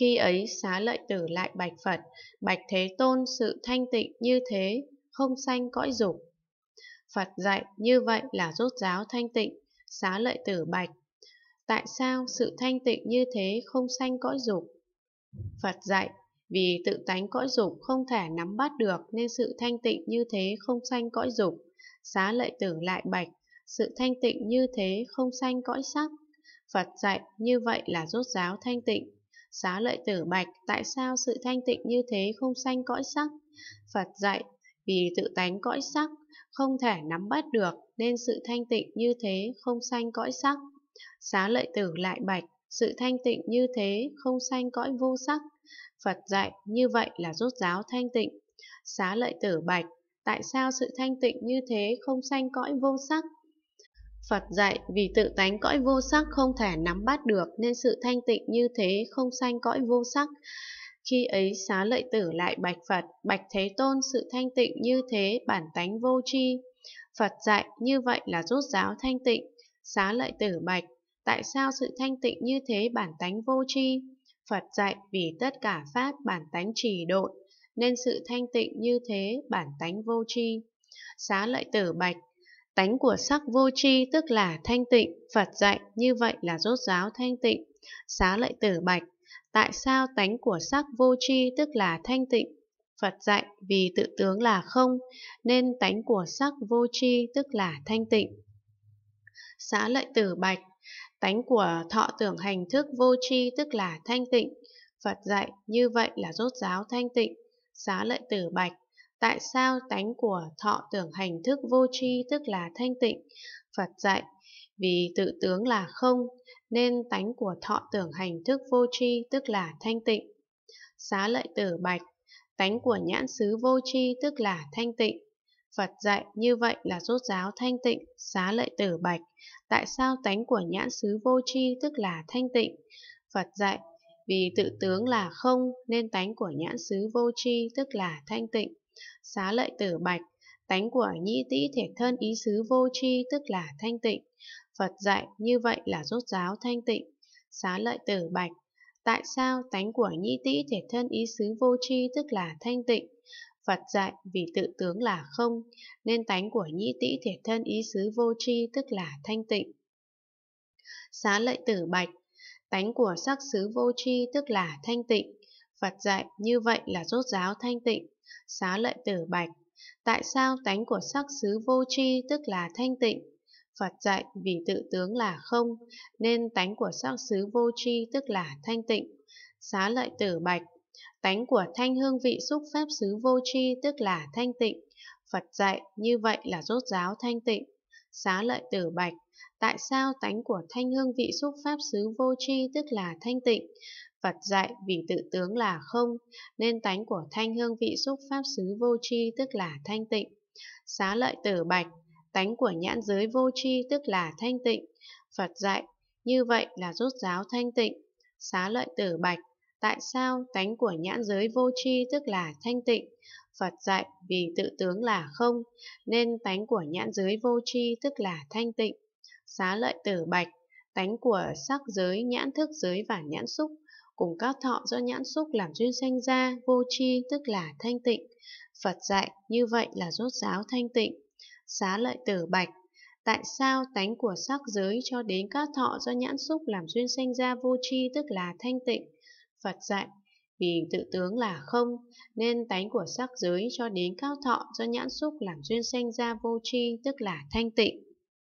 Khi ấy xá lợi tử lại bạch Phật, bạch Thế Tôn sự thanh tịnh như thế, không sanh cõi dục. Phật dạy như vậy là rốt giáo thanh tịnh, xá lợi tử bạch. Tại sao sự thanh tịnh như thế không sanh cõi dục? Phật dạy, vì tự tánh cõi dục không thể nắm bắt được nên sự thanh tịnh như thế không sanh cõi dục. Xá lợi tử lại bạch, sự thanh tịnh như thế không sanh cõi sắc. Phật dạy như vậy là rốt giáo thanh tịnh, Xá lợi tử bạch, tại sao sự thanh tịnh như thế không sanh cõi sắc? Phật dạy, vì tự tánh cõi sắc, không thể nắm bắt được, nên sự thanh tịnh như thế không sanh cõi sắc. Xá lợi tử lại bạch, sự thanh tịnh như thế không sanh cõi vô sắc. Phật dạy, như vậy là rốt giáo thanh tịnh. Xá lợi tử bạch, tại sao sự thanh tịnh như thế không sanh cõi vô sắc? Phật dạy vì tự tánh cõi vô sắc không thể nắm bắt được nên sự thanh tịnh như thế không sanh cõi vô sắc. Khi ấy xá lợi tử lại bạch Phật, bạch Thế Tôn sự thanh tịnh như thế bản tánh vô tri. Phật dạy như vậy là rốt giáo thanh tịnh. Xá lợi tử bạch, tại sao sự thanh tịnh như thế bản tánh vô tri? Phật dạy vì tất cả pháp bản tánh trì độn, nên sự thanh tịnh như thế bản tánh vô tri. Xá lợi tử bạch, Tánh của sắc vô tri tức là thanh tịnh, Phật dạy như vậy là rốt giáo thanh tịnh. Xá lợi tử bạch, tại sao tánh của sắc vô tri tức là thanh tịnh? Phật dạy vì tự tướng là không, nên tánh của sắc vô tri tức là thanh tịnh. Xá lợi tử bạch, tánh của thọ tưởng hành thức vô tri tức là thanh tịnh. Phật dạy như vậy là rốt giáo thanh tịnh. Xá lợi tử bạch, Tại sao tánh của thọ tưởng hành thức vô tri tức là thanh tịnh? Phật dạy, vì tự tướng là không, nên tánh của thọ tưởng hành thức vô tri tức là thanh tịnh. Xá lợi tử bạch, tánh của nhãn xứ vô tri tức là thanh tịnh. Phật dạy như vậy là rốt giáo thanh tịnh, xá lợi tử bạch. Tại sao tánh của nhãn xứ vô tri tức là thanh tịnh? Phật dạy, vì tự tướng là không nên tánh của nhãn xứ vô tri tức là thanh tịnh. Xá lợi tử bạch, tánh của nhĩ tĩ thiệt thân ý xứ vô tri tức là thanh tịnh. Phật dạy như vậy là rốt giáo thanh tịnh. Xá lợi tử bạch, tại sao tánh của nhĩ tĩ thể thân ý xứ vô tri tức là thanh tịnh? Phật dạy vì tự tướng là không, nên tánh của nhĩ tĩ thể thân ý xứ vô tri tức là thanh tịnh. Xá lợi tử bạch, tánh của sắc xứ vô tri tức là thanh tịnh. Phật dạy như vậy là rốt ráo thanh tịnh. Xá lợi tử bạch, tại sao tánh của sắc xứ vô tri tức là thanh tịnh? Phật dạy vì tự tướng là không, nên tánh của sắc xứ vô tri tức là thanh tịnh. Xá lợi tử bạch, tánh của thanh hương vị xúc pháp xứ vô tri tức là thanh tịnh. Phật dạy như vậy là rốt ráo thanh tịnh. Xá lợi tử bạch, tại sao tánh của thanh hương vị xúc pháp xứ vô tri tức là thanh tịnh? Phật dạy vì tự tướng là không, nên tánh của thanh hương vị xúc pháp xứ vô tri tức là thanh tịnh. Xá lợi tử bạch, tánh của nhãn giới vô tri tức là thanh tịnh. Phật dạy, như vậy là rốt giáo thanh tịnh. Xá lợi tử bạch, Tại sao tánh của nhãn giới vô tri tức là thanh tịnh? Phật dạy vì tự tướng là không, nên tánh của nhãn giới vô tri tức là thanh tịnh. Xá lợi tử bạch, tánh của sắc giới, nhãn thức giới và nhãn xúc, cùng các thọ do nhãn xúc làm duyên sanh ra, vô tri tức là thanh tịnh. Phật dạy như vậy là rốt giáo thanh tịnh. Xá lợi tử bạch, tại sao tánh của sắc giới cho đến các thọ do nhãn xúc làm duyên sanh ra vô tri tức là thanh tịnh? Phật dạy, vì tự tướng là không, nên tánh của sắc giới cho đến cao thọ do nhãn xúc làm duyên sanh ra vô tri tức là thanh tịnh.